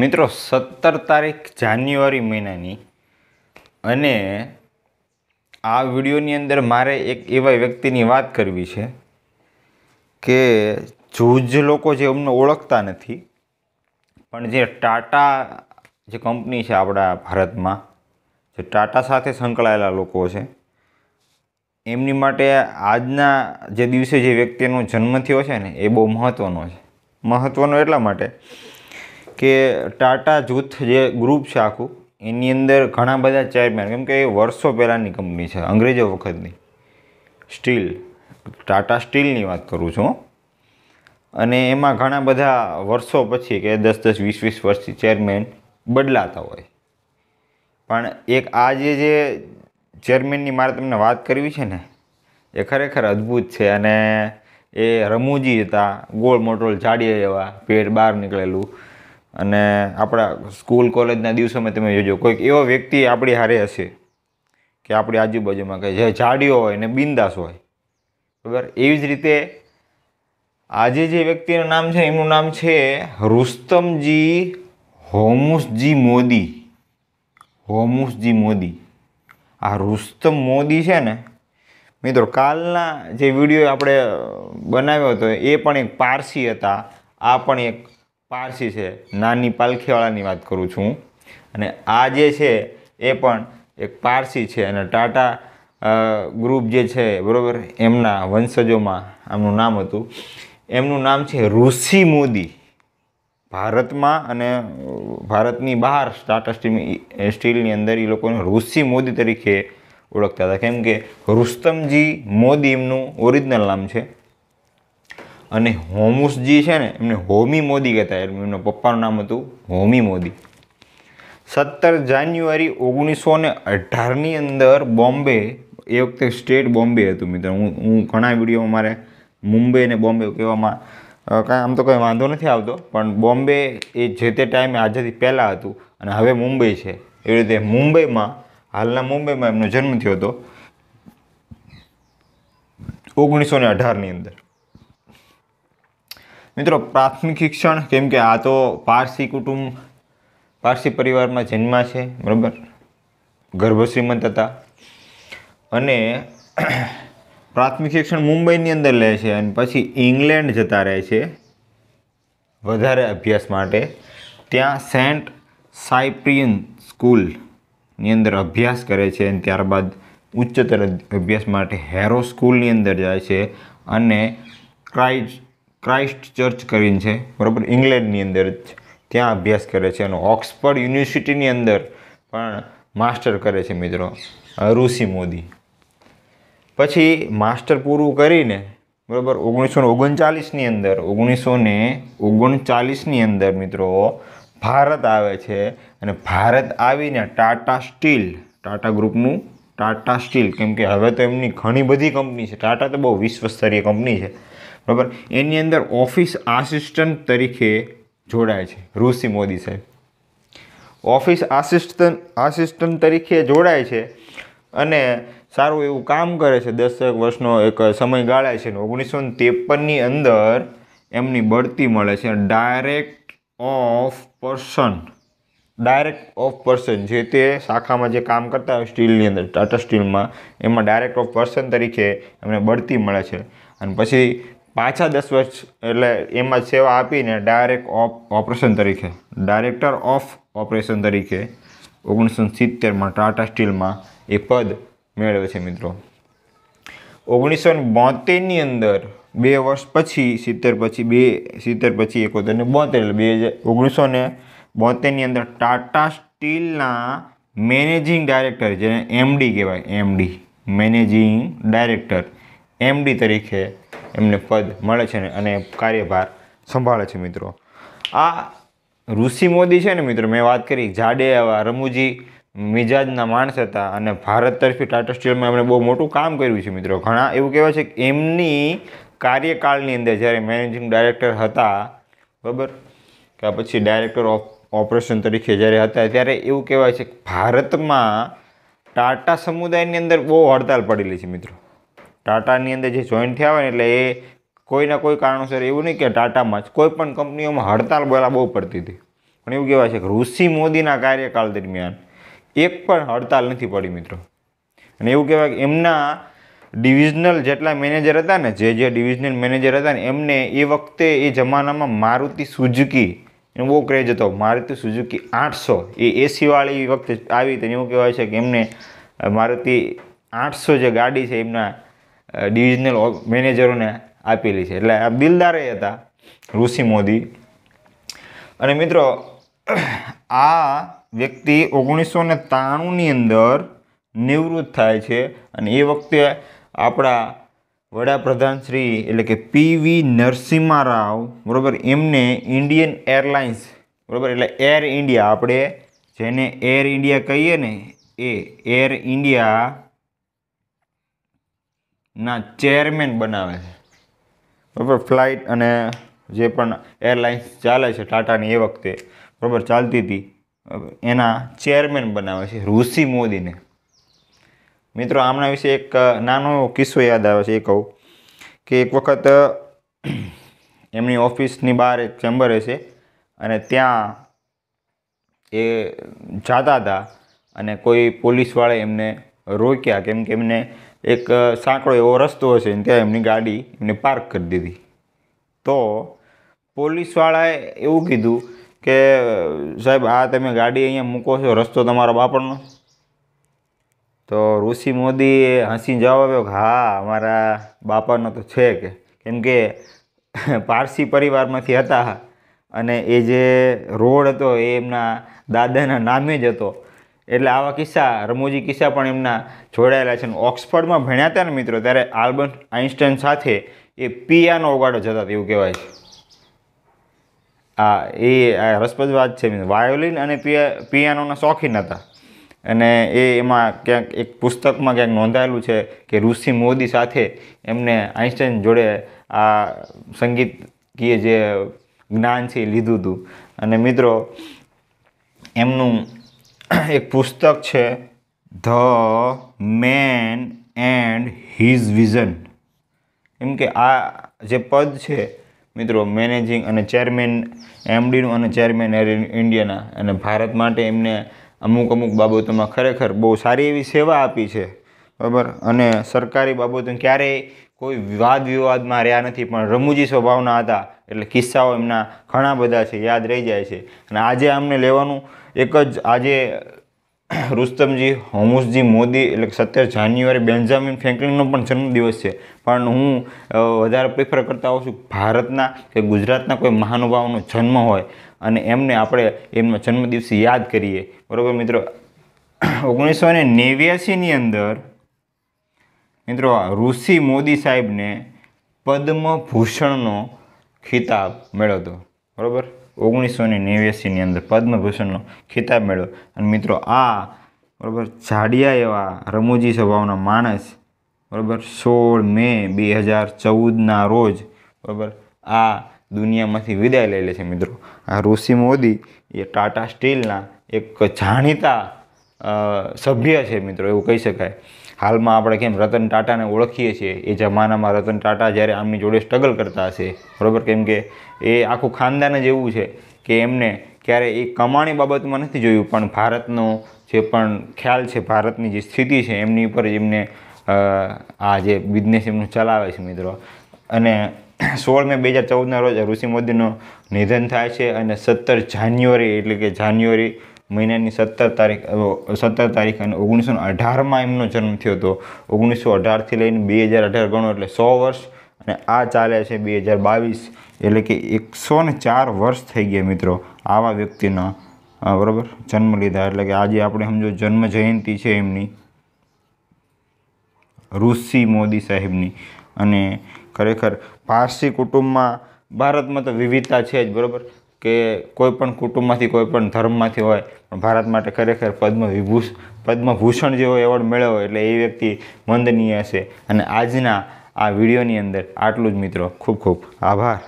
મિત્રો સત્તર તારીખ જાન્યુઆરી મહિનાની અને આ વિડીયોની અંદર મારે એક એવા વ્યક્તિની વાત કરવી છે કે જૂજ લોકો જે અમને ઓળખતા નથી પણ જે ટાટા જે કંપની છે આપણા ભારતમાં જે ટાટા સાથે સંકળાયેલા લોકો છે એમની માટે આજના જે દિવસે જે વ્યક્તિનો જન્મ થયો છે ને એ બહુ મહત્ત્વનો છે મહત્ત્વનો એટલા માટે કે ટાટા જૂથ જે ગ્રુપ છે આખું એની અંદર ઘણા બધા ચેરમેન કેમ કે એ વર્ષો પહેલાંની કંપની છે અંગ્રેજો વખતની સ્ટીલ ટાટા સ્ટીલની વાત કરું છું અને એમાં ઘણા બધા વર્ષો પછી કે દસ દસ વીસ વીસ વર્ષથી ચેરમેન બદલાતા હોય પણ એક આજે જે ચેરમેનની મારે તમને વાત કરવી છે ને એ ખરેખર અદ્ભુત છે અને એ રમૂજી હતા ગોળ મોટોલ જાડીએ એવા પેટ બહાર નીકળેલું અને આપણા સ્કૂલ કોલેજના દિવસોમાં તમે જોજો કોઈક એવો વ્યક્તિ આપણી હારે હશે કે આપણી આજુબાજુમાં કંઈ જે જાડીઓ હોય ને બિંદાસ હોય બરાબર એવી જ રીતે આજે જે વ્યક્તિનું નામ છે એમનું નામ છે રુસ્તમજી હોમુસજી મોદી હોમુસજી મોદી આ રુસ્તમ મોદી છે ને મિત્રો કાલના જે વિડીયો આપણે બનાવ્યો હતો એ પણ એક પારસી હતા આ પણ એક પારસી છે નાની પાલખીવાળાની વાત કરું છું અને આ જે છે એ પણ એક પારસી છે અને ટાટા ગ્રુપ જે છે બરાબર એમના વંશજોમાં આમનું નામ હતું એમનું નામ છે ઋષિ મોદી ભારતમાં અને ભારતની બહાર ટાટા સ્ટીલ સ્ટીલની અંદર એ લોકોને ઋષિ મોદી તરીકે ઓળખતા હતા કેમ કે રુસ્તમજી મોદી એમનું ઓરિજિનલ નામ છે અને હોમુસજી છે ને એમને હોમી મોદી કહેતા એમનો પપ્પાનું નામ હતું હોમી મોદી સત્તર જાન્યુઆરી ઓગણીસો ને અઢારની અંદર બોમ્બે એ વખતે સ્ટેટ બોમ્બે હતું મિત્ર હું હું ઘણા વિડીયોમાં મારે મુંબઈ અને બોમ્બે કહેવામાં કાંઈ આમ તો કંઈ વાંધો નથી આવતો પણ બોમ્બે એ જે તે ટાઈમે આજથી પહેલાં હતું અને હવે મુંબઈ છે એવી રીતે મુંબઈમાં હાલના મુંબઈમાં એમનો જન્મ થયો હતો ઓગણીસો ને અઢારની અંદર મિત્રો પ્રાથમિક શિક્ષણ કેમ કે આ તો પારસી કુટુંબ પારસી પરિવારમાં જન્મા છે બરાબર ગર્ભશ્રીમંત હતા અને પ્રાથમિક શિક્ષણ મુંબઈની અંદર લે છે અને પછી ઇંગ્લેન્ડ જતા રહે છે વધારે અભ્યાસ માટે ત્યાં સેન્ટ સાયપ્રિયન સ્કૂલની અંદર અભ્યાસ કરે છે અને ત્યારબાદ ઉચ્ચતર અભ્યાસ માટે હેરો સ્કૂલની અંદર જાય છે અને ક્રાઇસ્ટ ક્રાઇસ્ટ ચર્ચ કરીને છે બરાબર ઇંગ્લેન્ડની અંદર જ ત્યાં અભ્યાસ કરે છે અને ઓક્સફર્ડ યુનિવર્સિટીની અંદર પણ માસ્ટર કરે છે મિત્રો ઋષિ મોદી પછી માસ્ટર પૂરું કરીને બરાબર ઓગણીસો ઓગણચાલીસની અંદર ઓગણીસો ને ઓગણચાલીસની અંદર મિત્રો ભારત આવે છે અને ભારત આવીને ટાટા સ્ટીલ ટાટા ગ્રુપનું ટાટા સ્ટીલ કેમ કે હવે તો એમની ઘણી બધી કંપની છે ટાટા તો બહુ વિશ્વસ્તરીય કંપની છે બરાબર એની અંદર ઓફિસ આસિસ્ટન્ટ તરીકે જોડાય છે ઋષિ મોદી સાહેબ ઓફિસ આસિસ્ટન્ટ આસિસ્ટન્ટ તરીકે જોડાય છે અને સારું એવું કામ કરે છે દસેક વર્ષનો એક સમય ગાળાય છે ઓગણીસો ત્રેપનની અંદર એમની બઢતી મળે છે direct of person direct of person જે તે શાખામાં જે કામ કરતા હોય સ્ટીલની અંદર ટાટા સ્ટીલમાં એમાં ડાયરેક્ટ ઓફ પર્સન તરીકે એમને બઢતી મળે છે અને પછી પાછા દસ વર્ષ એટલે એમાં સેવા આપીને ડાયરેક્ટ ઓફ ઓપરેશન તરીકે ડાયરેક્ટર ઓફ ઓપરેશન તરીકે ઓગણીસો સિત્તેરમાં ટાટા સ્ટીલમાં એ પદ મેળવે છે મિત્રો ઓગણીસો બોતેરની અંદર બે વર્ષ પછી સિત્તેર પછી બે સિત્તેર પછી એકોતેર ને બોતેર એટલે બે હજાર ઓગણીસો ને બોતેરની અંદર ટાટા સ્ટીલના મેનેજિંગ ડાયરેક્ટર જેને એમડી કહેવાય એમડી મેનેજિંગ ડાયરેક્ટર એમડી તરીકે એમને પદ મળે છે અને કાર્યભાર સંભાળે છે મિત્રો આ ઋષિ મોદી છે ને મિત્રો મેં વાત કરી જાડે એવા રમુજી મિજાજના માણસ હતા અને ભારત તરફી ટાટા સ્ટીલમાં એમણે બહુ મોટું કામ કર્યું છે મિત્રો ઘણા એવું કહેવાય છે કે એમની કાર્યકાળની અંદર જ્યારે મેનેજિંગ ડાયરેક્ટર હતા બરાબર કે પછી ડાયરેક્ટર ઓફ ઓપરેશન તરીકે જ્યારે હતા ત્યારે એવું કહેવાય છે કે ભારતમાં ટાટા સમુદાયની અંદર બહુ હડતાલ પડેલી છે મિત્રો ટાટાની અંદર જે જોઈન થયા હોય એટલે એ કોઈના કોઈ કારણોસર એવું નહીં કે ટાટામાં જ કોઈ કંપનીઓમાં હડતાલ બોલા બહુ પડતી હતી પણ એવું કહેવાય છે કે ઋષિ મોદીના કાર્યકાળ દરમિયાન એક પણ હડતાલ નથી પડી મિત્રો અને એવું કહેવાય કે એમના ડિવિઝનલ જેટલા મેનેજર હતા ને જે જે ડિવિઝનલ મેનેજર હતા ને એમને એ વખતે એ જમાનામાં મારુતિ સુઝુકી એનો બહુ ક્રેઝ હતો મારુતિ સુઝુકી આઠસો એ એસીવાળી વખતે આવી તેને એવું કહેવાય છે કે એમને મારુતિ આઠસો જે ગાડી છે એમના ડિવિઝનલ મેનેજરોને આપેલી છે એટલે આ દિલદારે હતા ઋષિ મોદી અને મિત્રો આ વ્યક્તિ ઓગણીસો ને ત્રાણુંની અંદર નિવૃત્ત થાય છે અને એ વખતે આપણા વડાપ્રધાન શ્રી એટલે કે પીવી નરસિમ્હા રાવ બરાબર એમને ઇન્ડિયન એરલાઇન્સ બરાબર એટલે એર ઇન્ડિયા આપણે જેને એર ઇન્ડિયા કહીએ ને એ એર ઇન્ડિયા ના ચેરમેન બનાવે છે બરાબર ફ્લાઇટ અને જે પણ એરલાઇન્સ ચાલે છે ટાટાની એ વખતે બરાબર ચાલતી હતી એના ચેરમેન બનાવે છે ઋષિ મોદીને મિત્રો આમના વિશે એક નાનો કિસ્સો યાદ આવે છે એ કહું કે એક વખત એમની ઓફિસની બહાર એક ચેમ્બર હશે અને ત્યાં એ જાતા હતા અને કોઈ પોલીસવાળા એમને રોક્યા કેમ કે એમને એક સાંકળો એવો રસ્તો હશે ને ત્યાં એમની ગાડી એમને પાર્ક કરી દીધી તો પોલીસવાળાએ એવું કીધું કે સાહેબ આ તમે ગાડી અહીંયા મૂકો છો રસ્તો તમારા બાપણનો તો ઋષિ મોદીએ હસીને જવાબ આપ્યો કે હા અમારા બાપાનો તો છે કે કેમ કે પારસી પરિવારમાંથી હતા અને એ જે રોડ હતો એ એમના દાદાના નામે જ હતો એટલે આવા કિસ્સા રમૂજી કિસ્સા પણ એમના જોડાયેલા છે ઓક્સફર્ડમાં ભણ્યા હતા ને મિત્રો ત્યારે આલ્બર્ટ આઇન્સ્ટાઈન સાથે એ પિયાનો ઓગાડો જતા એવું કહેવાય છે આ એ રસપ્રદ વાત છે વાયોલિન અને પિયા પિયાનોના શોખીન હતા અને એ એમાં ક્યાંક એક પુસ્તકમાં ક્યાંક નોંધાયેલું છે કે ઋષિ મોદી સાથે એમને આઈન્સ્ટાઈન જોડે આ સંગીતકીય જે જ્ઞાન છે એ લીધું હતું અને મિત્રો એમનું એક પુસ્તક છે the man and his vision એમ કે આ જે પદ છે મિત્રો મેનેજિંગ અને ચેરમેન એમડીનું અને ચેરમેન એર ઇન્ડિયાના અને ભારત માટે એમને અમુક અમુક બાબતોમાં ખરેખર બહુ સારી એવી સેવા આપી છે બરાબર અને સરકારી બાબતો ક્યારેય કોઈ વિવાદ વિવાદમાં રહ્યા નથી પણ રમૂજી સ્વભાવના હતા એટલે કિસ્સાઓ એમના ઘણા બધા છે યાદ રહી જાય છે અને આજે અમને લેવાનું એક જ આજે રુસ્તમજી હોમુસજી મોદી એટલે સત્તર જાન્યુઆરી બેન્જામિન ફ્રેન્કલિનનો પણ જન્મદિવસ છે પણ હું વધારે પ્રિફર કરતા હોઉં છું ભારતના કે ગુજરાતના કોઈ મહાનુભાવનો જન્મ હોય અને એમને આપણે એમના જન્મદિવસે યાદ કરીએ બરાબર મિત્રો ઓગણીસો ને નેવ્યાસીની અંદર મિત્રો ઋષિ મોદી સાહેબને પદ્મભૂષણનો ખિતાબ મેળવ્યો હતો બરાબર ઓગણીસો ને નેવ્યાસીની અંદર પદ્મભૂષણનો ખિતાબ મેળવ્યો અને મિત્રો આ બરાબર જાડિયા એવા રમૂજી સ્વભાવના માણસ બરાબર સોળ મે બે હજાર ચૌદના રોજ બરાબર આ દુનિયામાંથી વિદાય લઈ લે છે મિત્રો આ ઋષિ મોદી એ ટાટા સ્ટીલના એક જાણીતા સભ્ય છે મિત્રો એવું કહી શકાય હાલમાં આપણે કેમ રતન ટાટાને ઓળખીએ છીએ એ જમાનામાં રતન ટાટા જ્યારે આમની જોડે સ્ટ્રગલ કરતા હશે બરાબર કેમ કે એ આખું ખાનદાન જ એવું છે કે એમને ક્યારે એ કમાણી બાબતમાં નથી જોયું પણ ભારતનો જે પણ ખ્યાલ છે ભારતની જે સ્થિતિ છે એમની ઉપર એમને આ જે બિઝનેસ એમનું ચલાવે છે મિત્રો અને સોળ મે બે હજાર ચૌદના રોજ ઋષિ મોદીનું નિધન થાય છે અને સત્તર જાન્યુઆરી એટલે કે જાન્યુઆરી મહિનાની સત્તર તારીખ સત્તર તારીખ અને ઓગણીસો અઢારમાં એમનો જન્મ થયો હતો ઓગણીસો અઢારથી લઈને બે હજાર અઢાર ગણો એટલે સો વર્ષ અને આ ચાલ્યા છે બે હજાર બાવીસ એટલે કે એકસો ને ચાર વર્ષ થઈ ગયા મિત્રો આવા વ્યક્તિના બરાબર જન્મ લીધા એટલે કે આજે આપણે સમજો જન્મ જયંતિ છે એમની ઋષિ મોદી સાહેબની અને ખરેખર પારસી કુટુંબમાં ભારતમાં તો વિવિધતા છે જ બરાબર કે કોઈપણ કુટુંબમાંથી કોઈ પણ ધર્મમાંથી હોય પણ ભારત માટે ખરેખર પદ્મ વિભૂષ પદ્મભૂષણ જેવો એવોર્ડ મેળવ્યો એટલે એ વ્યક્તિ વંદનીય હશે અને આજના આ વિડીયોની અંદર આટલું જ મિત્રો ખૂબ ખૂબ આભાર